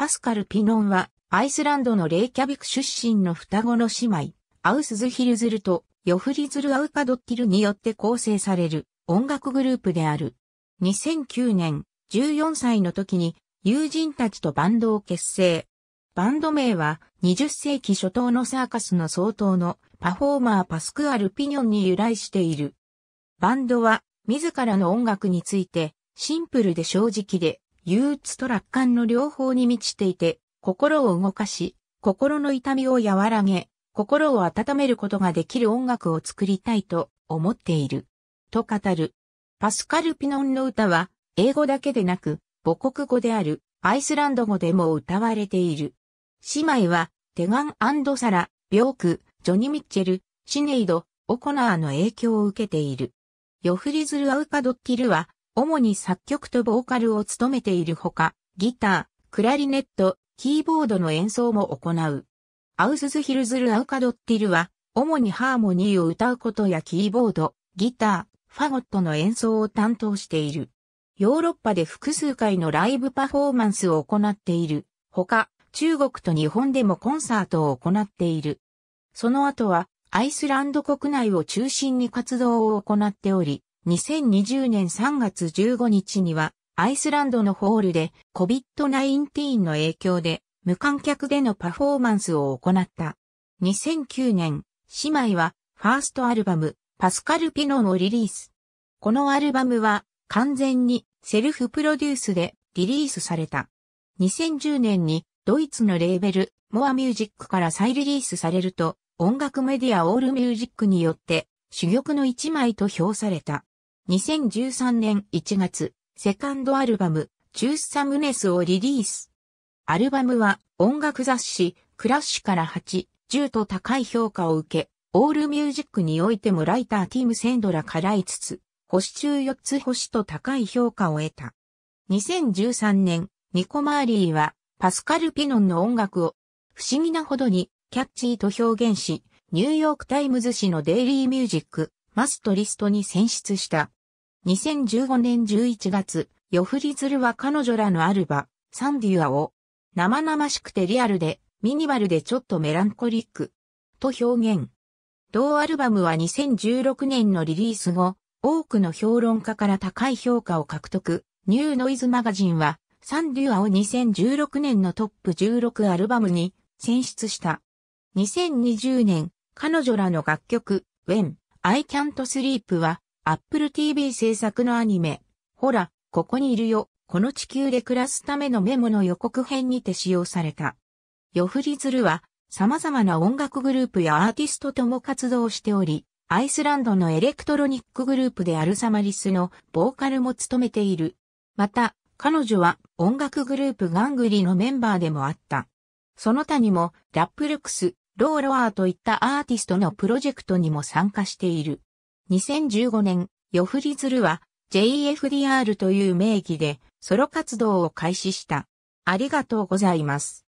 パスカル・ピノンは、アイスランドのレイキャビク出身の双子の姉妹、アウスズ・ヒルズルとヨフリズル・アウカドッキルによって構成される音楽グループである。2009年、14歳の時に友人たちとバンドを結成。バンド名は20世紀初頭のサーカスの総統のパフォーマーパスクアル・ピニョンに由来している。バンドは自らの音楽についてシンプルで正直で憂鬱と楽観の両方に満ちていて、心を動かし、心の痛みを和らげ、心を温めることができる音楽を作りたいと思っている。と語る。パスカル・ピノンの歌は、英語だけでなく、母国語であるアイスランド語でも歌われている。姉妹は、テガンサラ、ビョーク、ジョニ・ミッチェル、シネイド、オコナーの影響を受けている。ヨフリズル・アウカ・ドッキルは、主に作曲とボーカルを務めているほか、ギター、クラリネット、キーボードの演奏も行う。アウスズヒルズルアウカドッティルは、主にハーモニーを歌うことやキーボード、ギター、ファゴットの演奏を担当している。ヨーロッパで複数回のライブパフォーマンスを行っている。ほか、中国と日本でもコンサートを行っている。その後は、アイスランド国内を中心に活動を行っており、2020年3月15日には、アイスランドのホールで COVID-19 の影響で無観客でのパフォーマンスを行った。2009年、姉妹はファーストアルバムパスカルピノンをリリース。このアルバムは完全にセルフプロデュースでリリースされた。2010年にドイツのレーベルモアミュージックから再リリースされると音楽メディアオールミュージックによって主玉の一枚と評された。2013年1月、セカンドアルバム、チュースサムネスをリリース。アルバムは音楽雑誌、クラッシュから8、10と高い評価を受け、オールミュージックにおいてもライターティム・センドラから5つ、星中4つ星と高い評価を得た。2013年、ニコ・マーリーは、パスカル・ピノンの音楽を、不思議なほどに、キャッチーと表現し、ニューヨーク・タイムズ紙のデイリー・ミュージック、マストリストに選出した。2015年11月、ヨフリズルは彼女らのアルバ、サンデュアを、生々しくてリアルで、ミニマルでちょっとメランコリック、と表現。同アルバムは2016年のリリース後、多くの評論家から高い評価を獲得。ニューノイズマガジンは、サンデュアを2016年のトップ16アルバムに選出した。2020年、彼女らの楽曲、When I Can't Sleep は Apple TV 制作のアニメ、ほら、ここにいるよ、この地球で暮らすためのメモの予告編にて使用された。ヨフリズルは、様々な音楽グループやアーティストとも活動しており、アイスランドのエレクトロニックグループであるサマリスのボーカルも務めている。また、彼女は音楽グループガングリのメンバーでもあった。その他にも、ラップルクス、ローロアーといったアーティストのプロジェクトにも参加している。2015年、ヨフリズルは JFDR という名義でソロ活動を開始した。ありがとうございます。